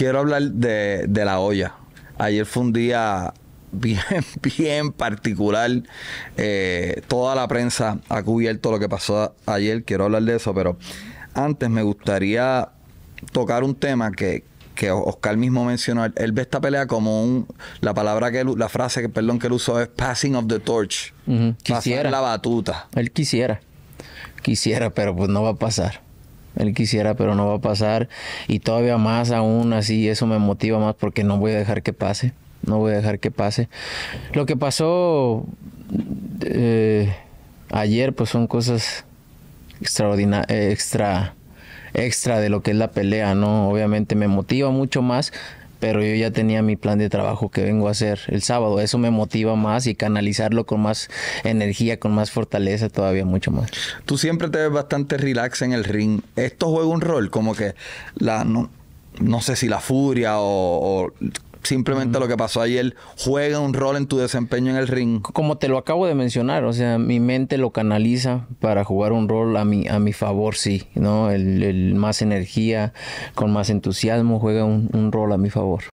quiero hablar de, la olla. Ayer fue un día bien, bien particular. Eh, toda la prensa ha cubierto lo que pasó ayer. Quiero hablar de eso, pero antes me gustaría tocar un tema que, que Oscar mismo mencionó. Él ve esta pelea como un. La palabra que la frase que, perdón, que él usó es passing of the torch. Quisiera la batuta. Él quisiera. Quisiera, pero pues no va a pasar. Él quisiera, pero no va a pasar. Y todavía más aún así, eso me motiva más porque no voy a dejar que pase. No voy a dejar que pase. Lo que pasó eh, ayer, pues son cosas extraordinarias, eh, extra, extra de lo que es la pelea, ¿no? Obviamente me motiva mucho más, pero yo ya tenía mi plan de trabajo que vengo a hacer el sábado. Eso me motiva más y canalizarlo con más energía, con más fortaleza, todavía mucho más. Tú siempre te ves bastante relax en el ring. ¿Esto juega un rol? Como que la... No, no sé si la furia o simplemente lo que pasó ayer juega un rol en tu desempeño en el ring. Como te lo acabo de mencionar, o sea, mi mente lo canaliza para jugar un rol a mi, a mi favor, sí, ¿no? El, más energía, con más entusiasmo, juega un rol a mi favor.